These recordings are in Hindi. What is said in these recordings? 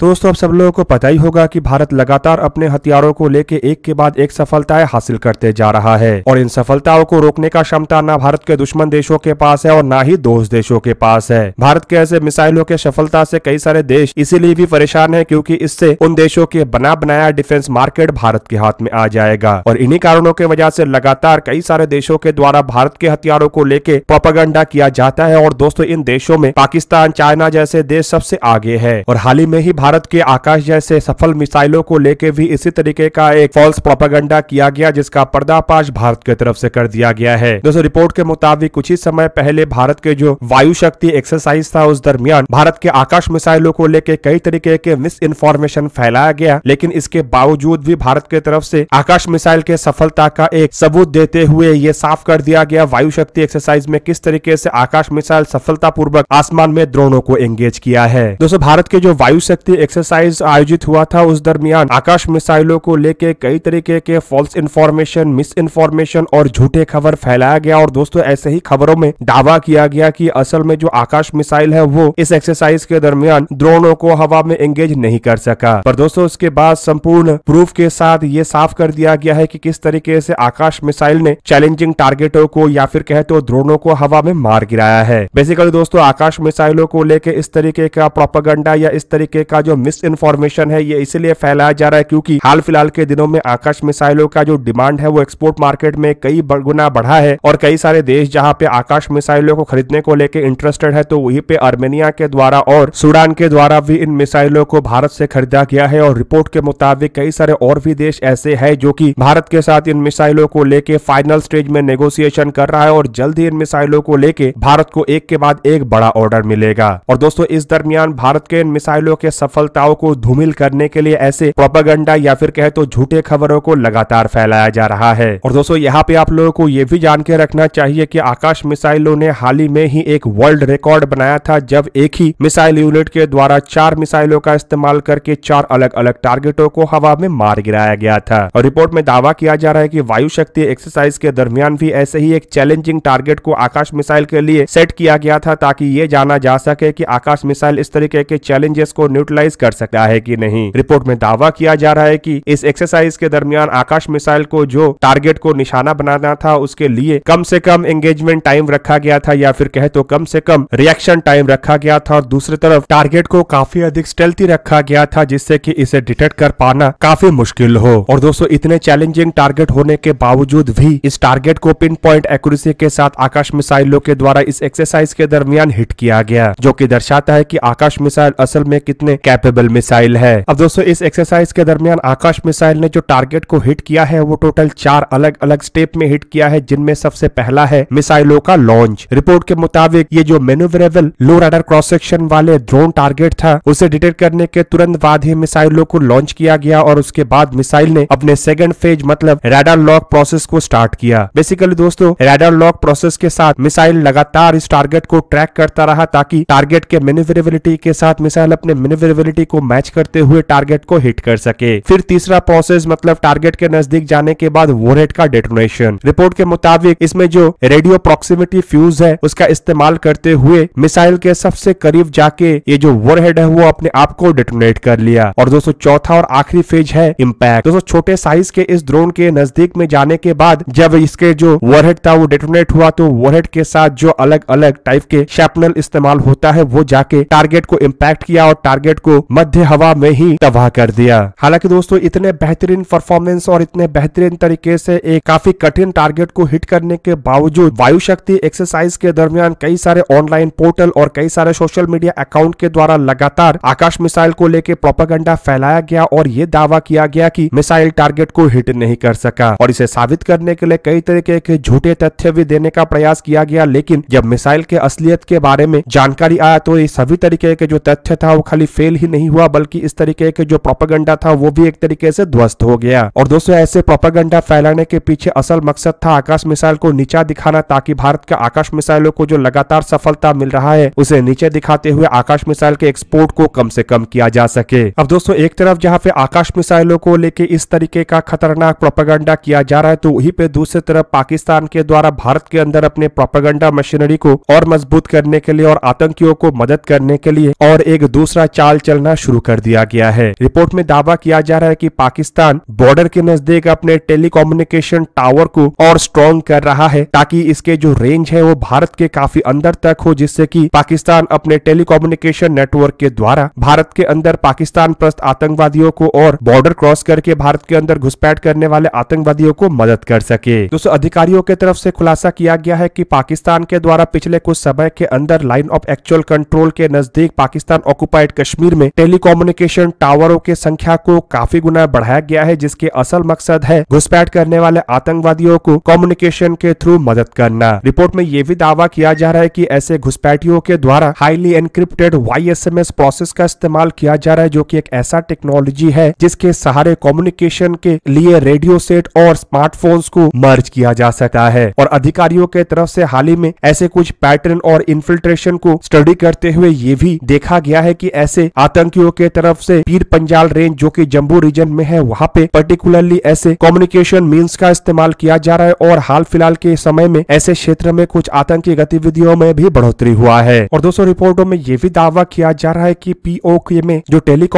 तो दोस्तों अब सब लोगों को पता ही होगा कि भारत लगातार अपने हथियारों को लेके एक के बाद एक सफलताएं हासिल करते जा रहा है और इन सफलताओं को रोकने का क्षमता न भारत के दुश्मन देशों के पास है और न ही दोस्त देशों के पास है भारत के ऐसे मिसाइलों के सफलता से कई सारे देश इसीलिए भी परेशान है क्यूँकी इससे उन देशों के बना बनाया डिफेंस मार्केट भारत के हाथ में आ जाएगा और इन्हीं कारणों की वजह से लगातार कई सारे देशों के द्वारा भारत के हथियारों को लेके प्रोपागंडा किया जाता है और दोस्तों इन देशों में पाकिस्तान चाइना जैसे देश सबसे आगे है और हाल ही में ही भारत के आकाश जैसे सफल मिसाइलों को लेकर भी इसी तरीके का एक फॉल्स प्रोपागंडा किया गया जिसका पर्दापाश भारत की तरफ से कर दिया गया है दोस्तों रिपोर्ट के मुताबिक कुछ ही समय पहले भारत के जो वायु शक्ति एक्सरसाइज था उस दरमियान भारत के आकाश मिसाइलों को लेकर कई तरीके के मिस इन्फॉर्मेशन फैलाया गया लेकिन इसके बावजूद भी भारत की तरफ से आकाश मिसाइल के सफलता का एक सबूत देते हुए ये साफ कर दिया गया वायु शक्ति एक्सरसाइज में किस तरीके से आकाश मिसाइल सफलतापूर्वक आसमान में द्रोणों को एंगेज किया है दोस्तों भारत के जो वायु शक्ति एक्सरसाइज आयोजित हुआ था उस दरमियान आकाश मिसाइलों को लेके कई तरीके के फॉल्स इन्फॉर्मेशन मिस इन्फॉर्मेशन और झूठे खबर फैलाया गया और दोस्तों ऐसे ही खबरों में दावा किया गया कि असल में जो आकाश मिसाइल है वो इस एक्सरसाइज के दरमियान ड्रोनों को हवा में एंगेज नहीं कर सका पर दोस्तों उसके बाद संपूर्ण प्रूफ के साथ ये साफ कर दिया गया है कि किस तरीके से आकाश मिसाइल ने चैलेंजिंग टारगेटों को या फिर कहे तो ड्रोनों को हवा में मार गिराया है बेसिकली दोस्तों आकाश मिसाइलों को लेके इस तरीके का प्रोपागंडा या इस तरीके का जो मिस इन्फॉर्मेशन है ये इसीलिए फैलाया जा रहा है क्योंकि हाल फिलहाल के दिनों में आकाश मिसाइलों का जो डिमांड है वो एक्सपोर्ट मार्केट में कई गुना बढ़ा है और कई सारे देश जहाँ पे आकाश मिसाइलों को खरीदने को लेकर इंटरेस्टेड है तो वही पे आर्मेनिया के द्वारा और सूडान के द्वारा भी इन मिसाइलों को भारत से खरीदा गया है और रिपोर्ट के मुताबिक कई सारे और भी देश ऐसे है जो की भारत के साथ इन मिसाइलों को लेके फाइनल स्टेज में नेगोसिएशन कर रहा है और जल्द ही इन मिसाइलों को लेके भारत को एक के बाद एक बड़ा ऑर्डर मिलेगा और दोस्तों इस दरमियान भारत के इन मिसाइलों के सफर असफलताओं को धूमिल करने के लिए ऐसे प्रोपागंडा या फिर कहे तो झूठे खबरों को लगातार फैलाया जा रहा है और दोस्तों यहाँ पे आप लोगों को ये भी जान के रखना चाहिए की आकाश मिसाइलों ने हाल ही में ही एक वर्ल्ड रिकॉर्ड बनाया था जब एक ही मिसाइल यूनिट के द्वारा चार मिसाइलों का इस्तेमाल करके चार अलग अलग टारगेटों को हवा में मार गिराया गया था और रिपोर्ट में दावा किया जा रहा है की वायु शक्ति एक्सरसाइज के दरमियान भी ऐसे ही एक चैलेंजिंग टारगेट को आकाश मिसाइल के लिए सेट किया गया था ताकि ये जाना जा सके की आकाश मिसाइल इस तरीके के चैलेंजेस को न्यूट्रलाइज एक्सरसाइज कर सकता है कि नहीं रिपोर्ट में दावा किया जा रहा है कि इस एक्सरसाइज के दरमियान आकाश मिसाइल को जो टारगेट को निशाना बनाना था उसके लिए कम से कम एंगेजमेंट टाइम रखा गया था या फिर कहे तो कम से कम रिएक्शन टाइम रखा गया था और दूसरी तरफ टारगेट को काफी अधिक स्टेल्थी रखा गया था जिससे कि इसे डिटेक्ट कर पाना काफी मुश्किल हो और दोस्तों इतने चैलेंजिंग टारगेट होने के बावजूद भी इस टारगेट को पिन पॉइंट एक्यूरेसी के साथ आकाश मिसाइलों के द्वारा इस एक्सरसाइज के दरमियान हिट किया गया जो की दर्शाता है की आकाश मिसाइल असल में कितने कैपेबल मिसाइल है अब दोस्तों इस एक्सरसाइज के दरमियान आकाश मिसाइल ने जो टारगेट को हिट किया है वो टोटल चार अलग अलग स्टेप में हिट किया है जिनमें सबसे पहला है मिसाइलों का लॉन्च रिपोर्ट के मुताबिक ये जो manoeuvrable low radar cross section वाले ड्रोन टारगेट था उसे डिटेक्ट करने के तुरंत बाद ही मिसाइलों को लॉन्च किया गया और उसके बाद मिसाइल ने अपने सेकंड फेज मतलब रेडर लॉक प्रोसेस को स्टार्ट किया बेसिकली दोस्तों रेडर लॉक प्रोसेस के साथ मिसाइल लगातार इस टारगेट को ट्रैक करता रहा ताकि टारगेट के मेनुवरेबिलिटी के साथ मिसाइल अपने मेनुवरेबिलिटी वेलोसिटी को मैच करते हुए टारगेट को हिट कर सके फिर तीसरा प्रोसेस मतलब टारगेट के नजदीक जाने के बाद वोरेट का डेटोनेशन रिपोर्ट के मुताबिक इसमें जो रेडियो प्रोक्सिमिटी फ्यूज है उसका इस्तेमाल करते हुए मिसाइल के सबसे करीब जाके ये जो वोरहेड है वो अपने आप को डेटोनेट कर लिया और दोस्तों चौथा और आखिरी फेज है इम्पैक्ट दोस्तों छोटे साइज के इस ड्रोन के नजदीक में जाने के बाद जब इसके जो वोरहेड था वो डेटोनेट हुआ तो वोरहेड के साथ जो अलग अलग टाइप के शैपनल इस्तेमाल होता है वो जाके टारगेट को इम्पैक्ट किया और टारगेट को मध्य हवा में ही तबाह कर दिया हालांकि दोस्तों इतने बेहतरीन परफॉर्मेंस और इतने बेहतरीन तरीके से एक काफी कठिन टारगेट को हिट करने के बावजूद वायु शक्ति एक्सरसाइज के दरमियान कई सारे ऑनलाइन पोर्टल और कई सारे सोशल मीडिया अकाउंट के द्वारा लगातार आकाश मिसाइल को लेकर प्रोपागंडा फैलाया गया और ये दावा किया गया कि मिसाइल टारगेट को हिट नहीं कर सका और इसे साबित करने के लिए कई तरीके के झूठे तथ्य भी देने का प्रयास किया गया लेकिन जब मिसाइल के असलियत के बारे में जानकारी आया तो ये सभी तरीके के जो तथ्य था वो खाली फेल ही नहीं हुआ बल्कि इस तरीके के जो प्रोपागंडा था वो भी एक तरीके से ध्वस्त हो गया और दोस्तों ऐसे प्रोपागंडा फैलाने के पीछे असल मकसद था आकाश मिसाइल को नीचा दिखाना ताकि भारत के आकाश मिसाइलों को जो लगातार सफलता मिल रहा है उसे नीचे दिखाते हुए आकाश मिसाइल के एक्सपोर्ट को कम से कम किया जा सके अब दोस्तों एक तरफ जहाँ पे आकाश मिसाइलों को लेके इस तरीके का खतरनाक प्रोपागंडा किया जा रहा है तो वही पे दूसरी तरफ पाकिस्तान के द्वारा भारत के अंदर अपने प्रोपागंडा मशीनरी को और मजबूत करने के लिए और आतंकियों को मदद करने के लिए और एक दूसरा चाल चलना शुरू कर दिया गया है रिपोर्ट में दावा किया जा रहा है कि पाकिस्तान बॉर्डर के नजदीक अपने टेलीकोम्युनिकेशन टावर को और स्ट्रॉन्ग कर रहा है ताकि इसके जो रेंज है वो भारत के काफी अंदर तक हो जिससे कि पाकिस्तान अपने टेलीकोम्युनिकेशन नेटवर्क के द्वारा भारत के अंदर पाकिस्तान प्रस्त आतंकवादियों को और बॉर्डर क्रॉस करके भारत के अंदर घुसपैठ करने वाले आतंकवादियों को मदद कर सके दोस्तों अधिकारियों के तरफ से खुलासा किया गया है की पाकिस्तान के द्वारा पिछले कुछ समय के अंदर लाइन ऑफ एक्चुअल कंट्रोल के नजदीक पाकिस्तान ऑक्युपाइड कश्मीर में टेलीकम्युनिकेशन टावरों के संख्या को काफी गुना बढ़ाया गया है जिसके असल मकसद है घुसपैठ करने वाले आतंकवादियों को कम्युनिकेशन के थ्रू मदद करना रिपोर्ट में यह भी दावा किया जा रहा है की ऐसे घुसपैठियों के द्वारा हाईली एनक्रिप्टेड वाई प्रोसेस का इस्तेमाल किया जा रहा है जो की एक ऐसा टेक्नोलॉजी है जिसके सहारे कम्युनिकेशन के लिए रेडियो सेट और स्मार्टफोन को मर्ज किया जा सकता है और अधिकारियों के तरफ से हाल ही में ऐसे कुछ पैटर्न और इन्फिल्ट्रेशन को स्टडी करते हुए ये भी देखा गया है कि ऐसे आतंकियों के तरफ से पीर पंजाल रेंज जो कि जम्बू रीजन में है वहाँ पे पर्टिकुलरली ऐसे कम्युनिकेशन मीन्स का इस्तेमाल किया जा रहा है और हाल फिलहाल के समय में ऐसे क्षेत्र में कुछ आतंकी गतिविधियों में भी बढ़ोतरी हुआ है और दोस्तों रिपोर्टों में ये भी दावा किया जा रहा है की पीओ में जो टेली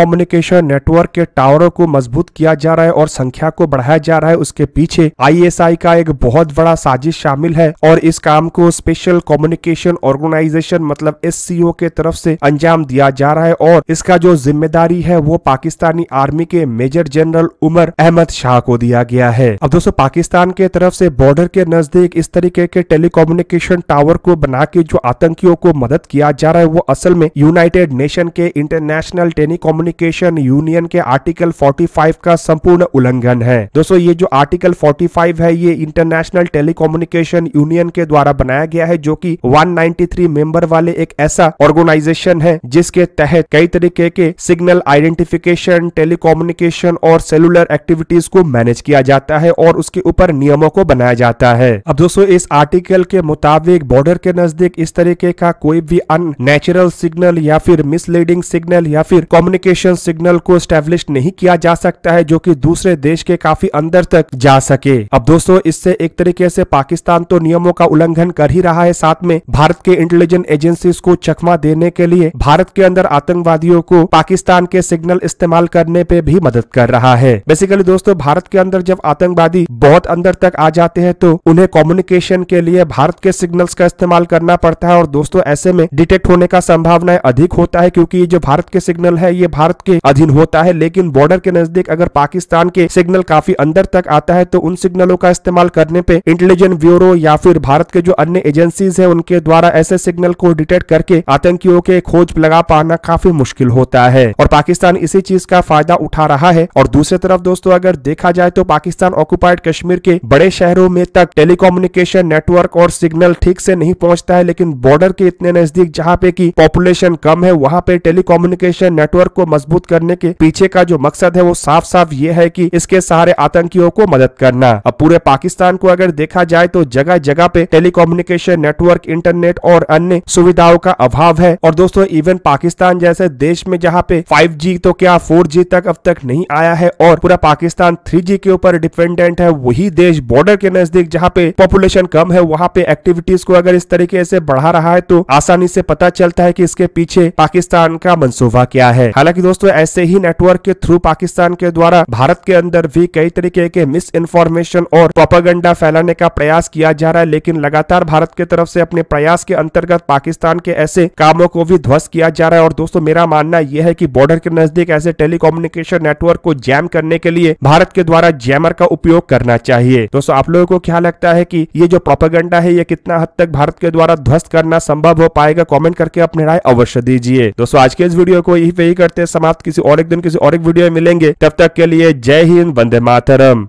नेटवर्क के टावरों को मजबूत किया जा रहा है और संख्या को बढ़ाया जा रहा है उसके पीछे आई का एक बहुत बड़ा साजिश शामिल है और इस काम को स्पेशल कम्युनिकेशन ऑर्गेनाइजेशन मतलब एस के तरफ से अंजाम दिया जा रहा है और इस इसका जो जिम्मेदारी है वो पाकिस्तानी आर्मी के मेजर जनरल उमर अहमद शाह को दिया गया है अब दोस्तों पाकिस्तान के तरफ से बॉर्डर के नजदीक इस तरीके के टेलीकोम्युनिकेशन टावर को बना के जो आतंकियों को मदद किया जा रहा है वो असल में यूनाइटेड नेशन के इंटरनेशनल टेलीकोम्युनिकेशन यूनियन के आर्टिकल 45 का संपूर्ण उल्लंघन है दोस्तों ये जो आर्टिकल 45 है ये इंटरनेशनल टेलीकोम्युनिकेशन यूनियन के द्वारा बनाया गया है जो की वन मेंबर वाले एक ऐसा ऑर्गेनाइजेशन है जिसके तहत कई तरीके भी कह के सिग्नल आइडेंटिफिकेशन टेलीकोम्युनिकेशन और सेलुलर एक्टिविटीज को मैनेज किया जाता है और उसके ऊपर नियमों को बनाया जाता है अब दोस्तों इस आर्टिकल के मुताबिक बॉर्डर के नजदीक इस तरीके का कोई भी अननेचुरल सिग्नल या फिर मिसलीडिंग सिग्नल या फिर कम्युनिकेशन सिग्नल को स्टेब्लिश नहीं किया जा सकता है जो की दूसरे देश के काफी अंदर तक जा सके अब दोस्तों इससे एक तरीके से पाकिस्तान तो नियमों का उल्लंघन कर ही रहा है साथ में भारत के इंटेलिजेंस एजेंसी को चकमा देने के लिए भारत के अंदर आतंकवादियों भारतीयों को पाकिस्तान के सिग्नल इस्तेमाल करने पे भी मदद कर रहा है बेसिकली दोस्तों भारत के अंदर जब आतंकवादी बहुत अंदर तक आ जाते हैं तो उन्हें कम्युनिकेशन के लिए भारत के सिग्नल्स का इस्तेमाल करना पड़ता है और दोस्तों ऐसे में डिटेक्ट होने का संभावना अधिक होता है क्योंकि जो भारत के सिग्नल है ये भारत के अधीन होता है लेकिन बॉर्डर के नजदीक अगर पाकिस्तान के सिग्नल काफी अंदर तक आता है तो उन सिग्नलों का इस्तेमाल करने पे इंटेलिजेंट ब्यूरो या फिर भारत के जो अन्य एजेंसीज है उनके द्वारा ऐसे सिग्नल को डिटेक्ट करके आतंकियों के खोज लगा पाना काफी मुश्किल मुश्किल होता है और पाकिस्तान इसी चीज का फायदा उठा रहा है और दूसरी तरफ दोस्तों अगर देखा जाए तो पाकिस्तान ऑक्युपाइड कश्मीर के बड़े शहरों में तक टेलीकोम्युनिकेशन नेटवर्क और सिग्नल ठीक से नहीं पहुंचता है लेकिन बॉर्डर के इतने नजदीक जहाँ पे की पॉपुलेशन कम है वहाँ पे टेलीकोम्युनिकेशन नेटवर्क को मजबूत करने के पीछे का जो मकसद है वो साफ साफ ये है की इसके सहारे आतंकियों को मदद करना अब पूरे पाकिस्तान को अगर देखा जाए तो जगह जगह पे टेलीकोम्युनिकेशन नेटवर्क इंटरनेट और अन्य सुविधाओं का अभाव है और दोस्तों इवन पाकिस्तान जैसे देश देश में जहाँ पे 5G तो क्या 4G तक अब तक नहीं आया है और पूरा पाकिस्तान 3G के ऊपर डिपेंडेंट है वही देश बॉर्डर के नजदीक जहाँ पे पॉपुलेशन कम है वहाँ पे एक्टिविटीज को अगर इस तरीके से बढ़ा रहा है तो आसानी से पता चलता है की इसके पीछे पाकिस्तान का मनसूबा क्या है हालांकि दोस्तों ऐसे ही नेटवर्क के थ्रू पाकिस्तान के द्वारा भारत के अंदर भी कई तरीके के मिस इन्फॉर्मेशन और प्रोपागंडा फैलाने का प्रयास किया जा रहा है लेकिन लगातार भारत के तरफ से अपने प्रयास के अंतर्गत पाकिस्तान के ऐसे कामों को भी ध्वस्त किया जा रहा है और दोस्तों मेरा मानना यह है कि बॉर्डर के नजदीक ऐसे टेलीकम्युनिकेशन नेटवर्क को जैम करने के लिए भारत के द्वारा जैमर का उपयोग करना चाहिए दोस्तों आप लोगों को क्या लगता है की ये जो प्रोपागेंडा है ये कितना हद तक भारत के द्वारा ध्वस्त करना संभव हो पाएगा कॉमेंट करके अपनी राय अवश्य दीजिए दोस्तों आज के इस वीडियो को यही पे ही करते हैं समाप्त किसी और एक दिन किसी और एक वीडियो में मिलेंगे तब तक के लिए जय हिंद वंदे मातरम